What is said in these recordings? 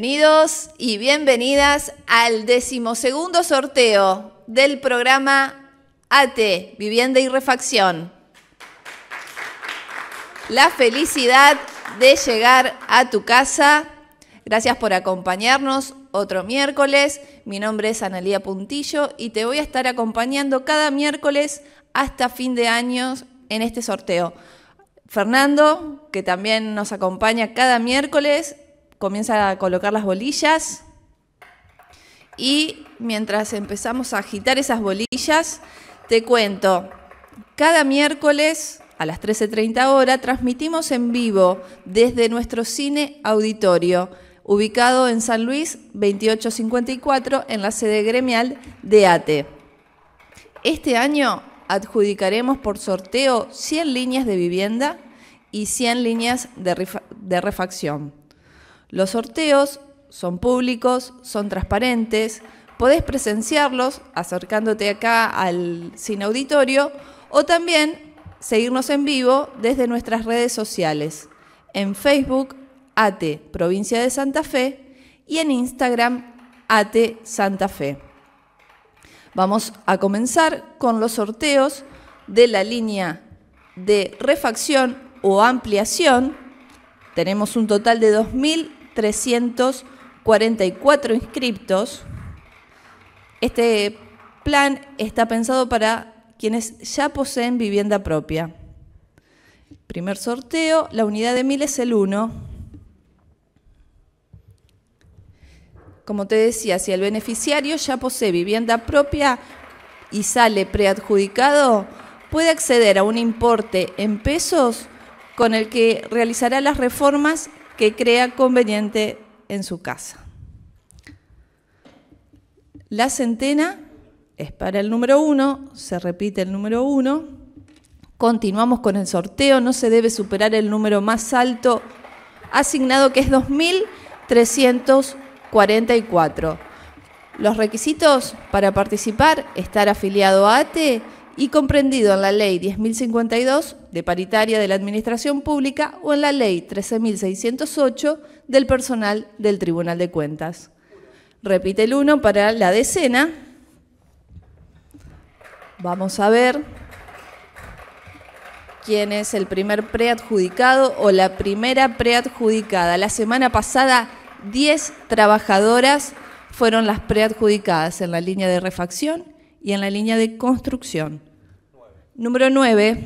Bienvenidos y bienvenidas al decimosegundo sorteo del programa ATE, Vivienda y Refacción. La felicidad de llegar a tu casa. Gracias por acompañarnos otro miércoles. Mi nombre es Analía Puntillo y te voy a estar acompañando cada miércoles hasta fin de año en este sorteo. Fernando, que también nos acompaña cada miércoles, comienza a colocar las bolillas y mientras empezamos a agitar esas bolillas, te cuento, cada miércoles a las 13.30 horas transmitimos en vivo desde nuestro cine auditorio, ubicado en San Luis 2854, en la sede gremial de ATE. Este año adjudicaremos por sorteo 100 líneas de vivienda y 100 líneas de, de refacción. Los sorteos son públicos, son transparentes, podés presenciarlos acercándote acá al cine auditorio o también seguirnos en vivo desde nuestras redes sociales, en Facebook, ATE Provincia de Santa Fe y en Instagram, ATE Santa Fe. Vamos a comenzar con los sorteos de la línea de refacción o ampliación. Tenemos un total de 2.000 344 inscriptos. Este plan está pensado para quienes ya poseen vivienda propia. Primer sorteo, la unidad de 1000 es el 1. Como te decía, si el beneficiario ya posee vivienda propia y sale preadjudicado, puede acceder a un importe en pesos con el que realizará las reformas que crea conveniente en su casa. La centena es para el número uno, se repite el número uno. Continuamos con el sorteo, no se debe superar el número más alto asignado que es 2344. Los requisitos para participar, estar afiliado a ATE, y comprendido en la Ley 10.052 de paritaria de la Administración Pública o en la Ley 13.608 del personal del Tribunal de Cuentas. Repite el 1 para la decena. Vamos a ver quién es el primer preadjudicado o la primera preadjudicada. La semana pasada 10 trabajadoras fueron las preadjudicadas en la línea de refacción y en la línea de construcción. Número 9,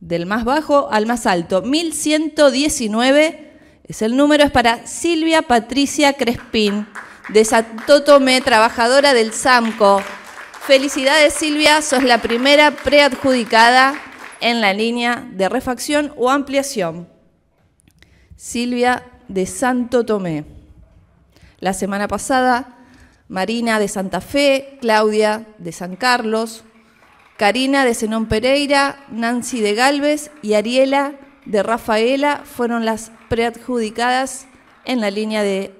del más bajo al más alto, 1119 es el número, es para Silvia Patricia Crespín, de Santo Tomé, trabajadora del SAMCO. Felicidades Silvia, sos la primera preadjudicada en la línea de refacción o ampliación. Silvia de Santo Tomé. La semana pasada, Marina de Santa Fe, Claudia de San Carlos, Karina de Zenón Pereira, Nancy de Galvez y Ariela de Rafaela fueron las preadjudicadas en la línea de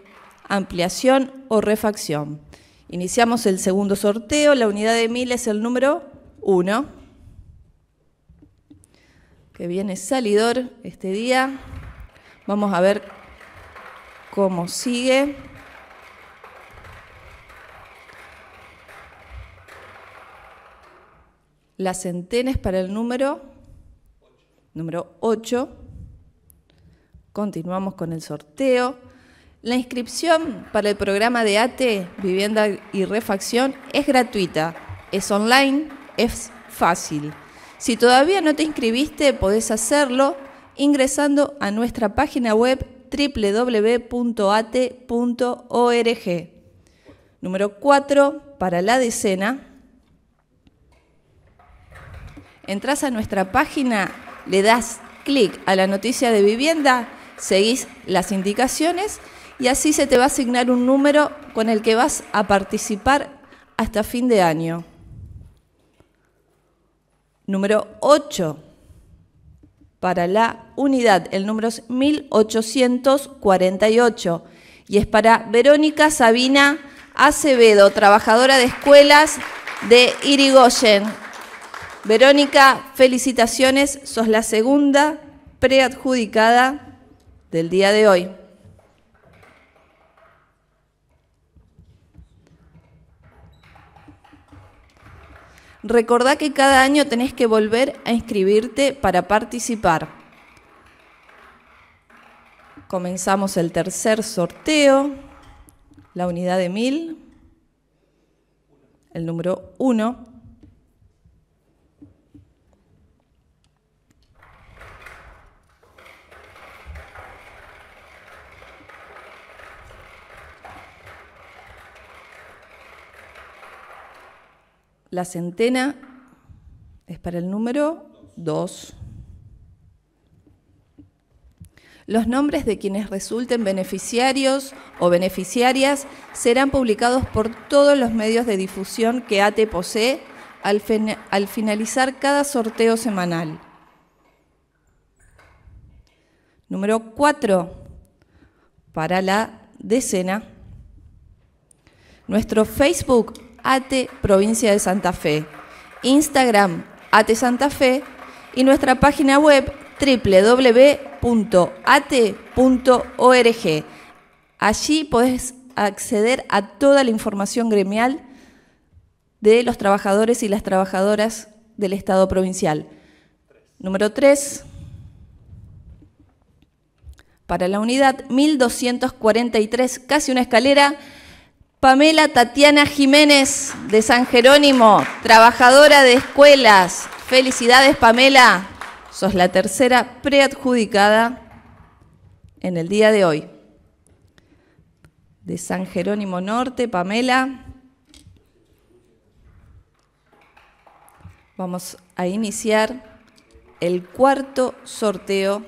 ampliación o refacción. Iniciamos el segundo sorteo, la unidad de mil es el número uno que viene salidor este día. Vamos a ver cómo sigue. las centenas para el número, número 8. Continuamos con el sorteo. La inscripción para el programa de ATE, Vivienda y Refacción, es gratuita, es online, es fácil. Si todavía no te inscribiste, podés hacerlo ingresando a nuestra página web www.ate.org. Número 4, para la decena, entras a nuestra página, le das clic a la noticia de vivienda, seguís las indicaciones y así se te va a asignar un número con el que vas a participar hasta fin de año. Número 8. Para la unidad, el número es 1848 y es para Verónica Sabina Acevedo, trabajadora de escuelas de Irigoyen. Verónica, felicitaciones, sos la segunda preadjudicada del día de hoy. Recordá que cada año tenés que volver a inscribirte para participar. Comenzamos el tercer sorteo, la unidad de 1000, el número uno. La centena es para el número 2. Los nombres de quienes resulten beneficiarios o beneficiarias serán publicados por todos los medios de difusión que ATE posee al, al finalizar cada sorteo semanal. Número 4, para la decena. Nuestro Facebook ATE Provincia de Santa Fe, Instagram ATE Santa Fe y nuestra página web www.ate.org. Allí podés acceder a toda la información gremial de los trabajadores y las trabajadoras del Estado provincial. Número 3. Para la unidad 1243, casi una escalera, Pamela Tatiana Jiménez de San Jerónimo, trabajadora de escuelas. Felicidades Pamela, sos la tercera preadjudicada en el día de hoy. De San Jerónimo Norte, Pamela. Vamos a iniciar el cuarto sorteo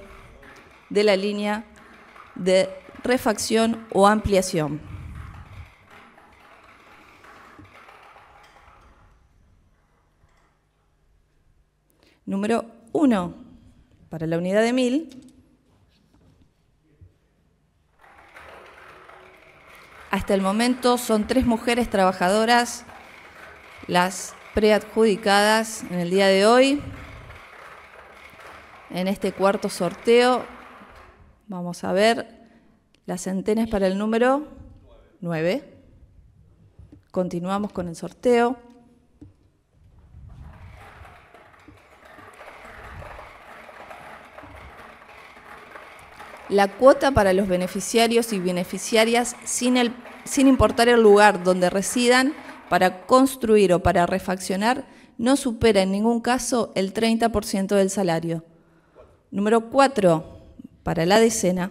de la línea de refacción o ampliación. número 1 para la unidad de 1000. Hasta el momento son tres mujeres trabajadoras las preadjudicadas en el día de hoy. En este cuarto sorteo vamos a ver las centenas para el número 9. Continuamos con el sorteo. la cuota para los beneficiarios y beneficiarias sin, sin importar el lugar donde residan para construir o para refaccionar no supera en ningún caso el 30% del salario. Número 4, para la decena,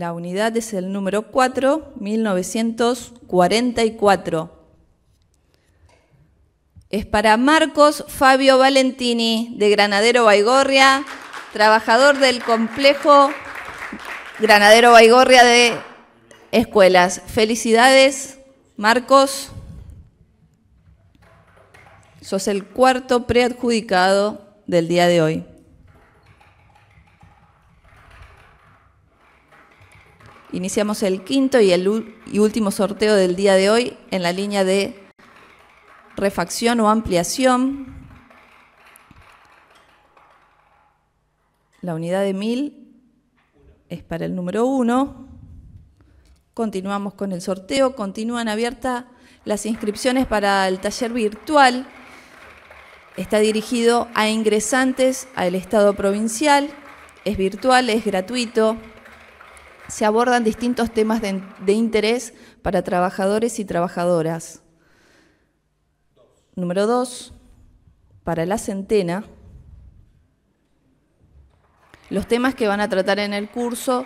La unidad es el número 4, 1944. Es para Marcos Fabio Valentini, de Granadero Baigorria, trabajador del complejo Granadero Baigorria de Escuelas. Felicidades, Marcos. Sos el cuarto preadjudicado del día de hoy. Iniciamos el quinto y el último sorteo del día de hoy en la línea de refacción o ampliación. La unidad de 1000 es para el número uno. Continuamos con el sorteo. Continúan abiertas las inscripciones para el taller virtual. Está dirigido a ingresantes al Estado provincial. Es virtual, es gratuito se abordan distintos temas de, interés para trabajadores y trabajadoras. Número dos, para la centena, los temas que van a tratar en el curso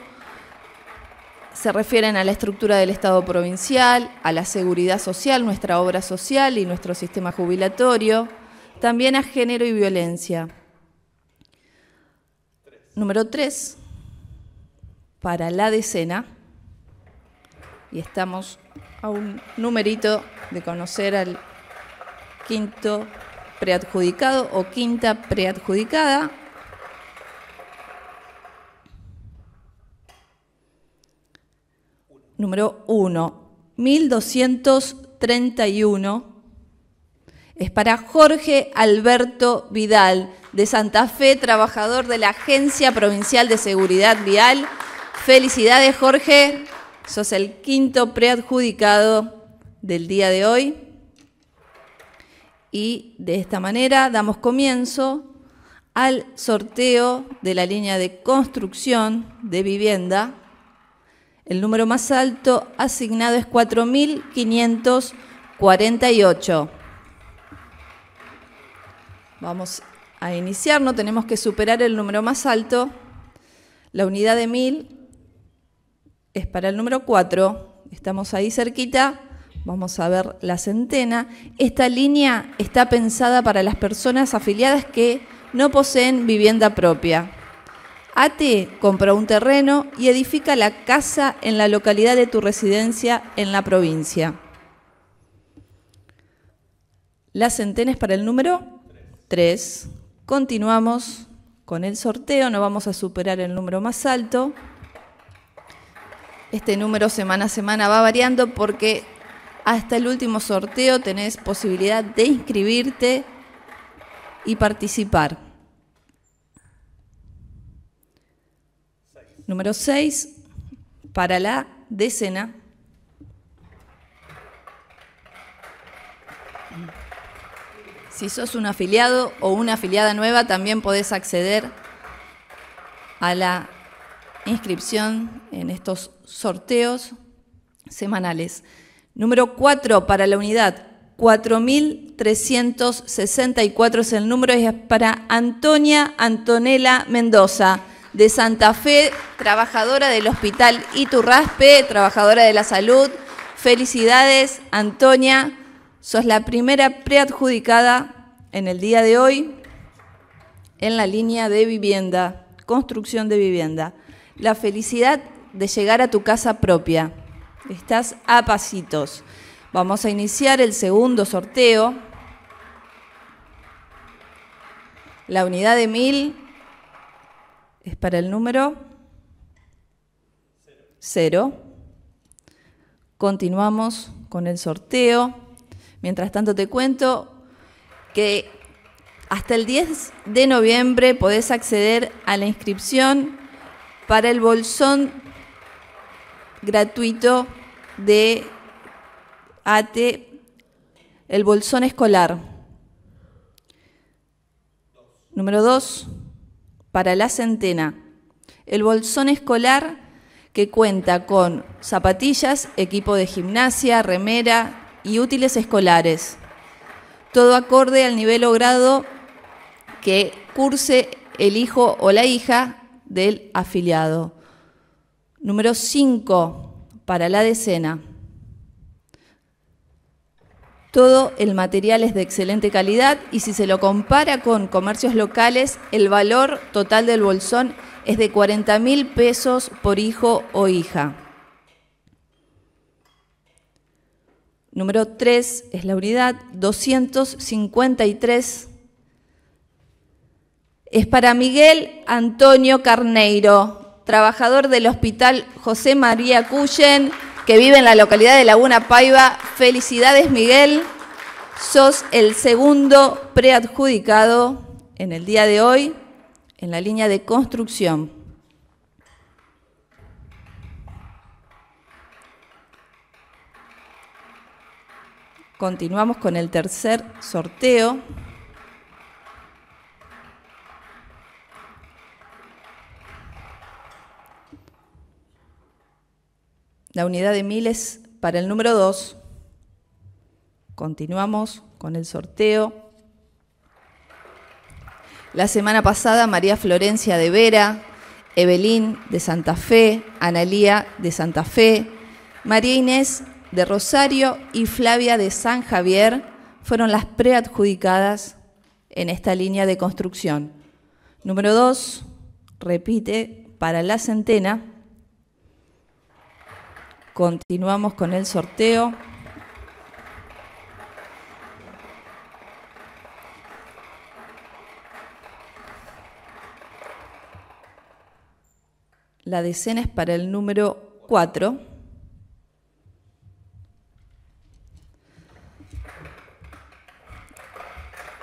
se refieren a la estructura del Estado provincial, a la seguridad social, nuestra obra social y nuestro sistema jubilatorio, también a género y violencia. Número tres, para la decena y estamos a un numerito de conocer al quinto preadjudicado o quinta preadjudicada. Número 1, 1231. Es para Jorge Alberto Vidal, de Santa Fe, trabajador de la Agencia Provincial de Seguridad Vial Felicidades, Jorge. Sos el quinto preadjudicado del día de hoy. Y de esta manera damos comienzo al sorteo de la línea de construcción de vivienda. El número más alto asignado es 4.548. Vamos a iniciar, no tenemos que superar el número más alto. La unidad de 1.000 es para el número 4, estamos ahí cerquita, vamos a ver la centena. Esta línea está pensada para las personas afiliadas que no poseen vivienda propia. ATE compra un terreno y edifica la casa en la localidad de tu residencia en la provincia. La centena es para el número 3. Continuamos con el sorteo, no vamos a superar el número más alto. Este número semana a semana va variando porque hasta el último sorteo tenés posibilidad de inscribirte y participar. Número 6, para la decena. Si sos un afiliado o una afiliada nueva, también podés acceder a la inscripción en estos sorteos semanales. Número 4 para la unidad 4.364 es el número es para Antonia Antonella Mendoza, de Santa Fe, trabajadora del Hospital Iturraspe, trabajadora de la salud. Felicidades, Antonia. Sos la primera preadjudicada en el día de hoy en la línea de vivienda, construcción de vivienda la felicidad de llegar a tu casa propia. Estás a pasitos. Vamos a iniciar el segundo sorteo. La unidad de 1000 es para el número cero Continuamos con el sorteo. Mientras tanto te cuento que hasta el 10 de noviembre podés acceder a la inscripción para el bolsón gratuito de ATE, el bolsón escolar. Número dos, para la centena. El bolsón escolar que cuenta con zapatillas, equipo de gimnasia, remera y útiles escolares. Todo acorde al nivel o grado que curse el hijo o la hija del afiliado. Número 5 para la decena. Todo el material es de excelente calidad y si se lo compara con comercios locales, el valor total del bolsón es de 40 mil pesos por hijo o hija. Número 3 es la unidad 253 es para Miguel Antonio Carneiro, trabajador del Hospital José María Cuyen, que vive en la localidad de Laguna Paiva. Felicidades, Miguel. Sos el segundo preadjudicado en el día de hoy en la línea de construcción. Continuamos con el tercer sorteo. La unidad de miles para el número 2. Continuamos con el sorteo. La semana pasada María Florencia de Vera, Evelyn de Santa Fe, Analía de Santa Fe, María Inés de Rosario y Flavia de San Javier fueron las preadjudicadas en esta línea de construcción. Número 2, repite, para la centena. Continuamos con el sorteo. La decena es para el número 4.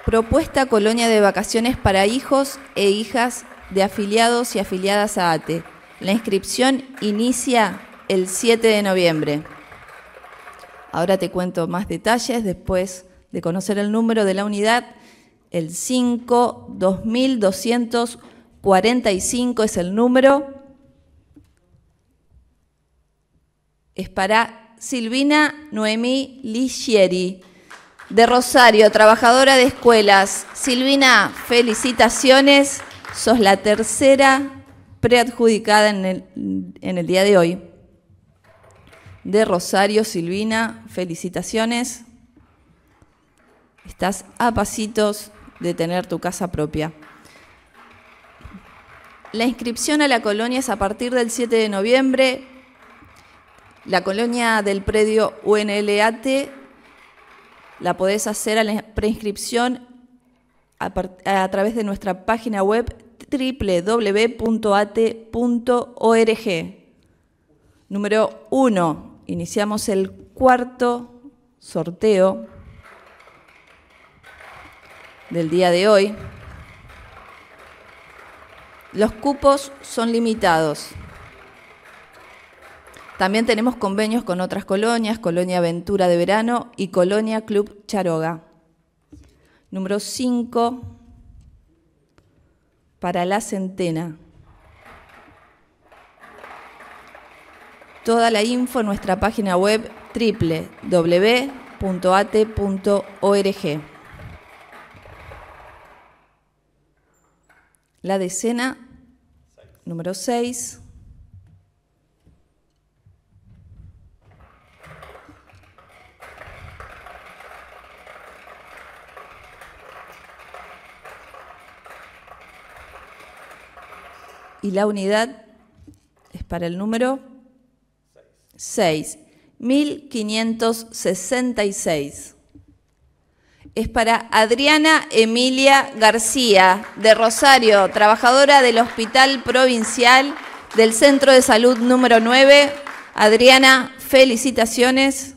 Propuesta colonia de vacaciones para hijos e hijas de afiliados y afiliadas a ATE. La inscripción inicia el 7 de noviembre. Ahora te cuento más detalles después de conocer el número de la unidad. El 5 2245 es el número. Es para Silvina Noemí Ligieri, de Rosario, trabajadora de escuelas. Silvina, felicitaciones. Sos la tercera preadjudicada en el día de hoy de Rosario. Silvina, felicitaciones. Estás a pasitos de tener tu casa propia. La inscripción a la colonia es a partir del 7 de noviembre. La colonia del predio UNLAT la podés hacer a la preinscripción a, través de nuestra página web www.ate.org. Número 1 iniciamos el cuarto sorteo del día de hoy. Los cupos son limitados. También tenemos convenios con otras colonias, Colonia Aventura de Verano y Colonia Club Charoga. Número 5, para la centena. Toda la info en nuestra página web www.at.org. La decena número 6. Y la unidad es para el número 6. Es para Adriana Emilia García, de Rosario, trabajadora del Hospital Provincial del Centro de Salud número 9. Adriana, felicitaciones.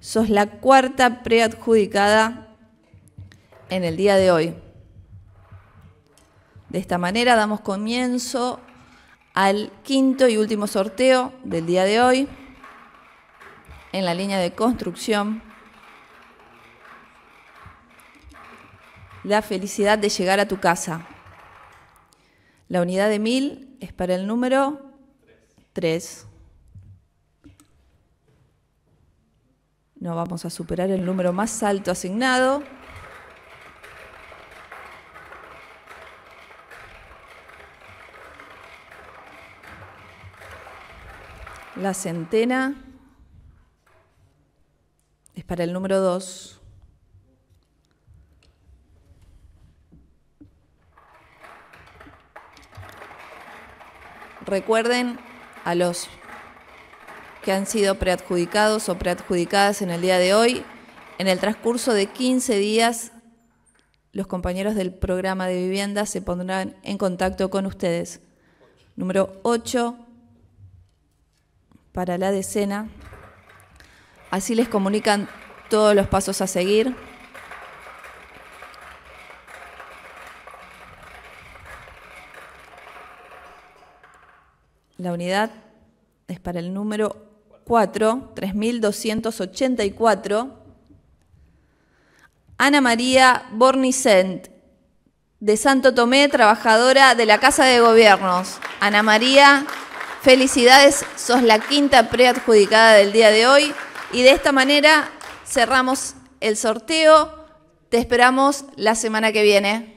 Sos la cuarta preadjudicada en el día de hoy. De esta manera damos comienzo al quinto y último sorteo del día de hoy en la línea de construcción, la felicidad de llegar a tu casa. La unidad de mil es para el número 3. No vamos a superar el número más alto asignado. La centena para el número 2. Recuerden a los que han sido preadjudicados o preadjudicadas en el día de hoy. En el transcurso de 15 días, los compañeros del programa de vivienda se pondrán en contacto con ustedes. Número 8 para la decena. Así les comunican todos los pasos a seguir. La unidad es para el número 4, 3284. Ana María Bornicent, de Santo Tomé, trabajadora de la Casa de Gobiernos. Ana María, felicidades, sos la quinta preadjudicada del día de hoy. Y de esta manera cerramos el sorteo. Te esperamos la semana que viene.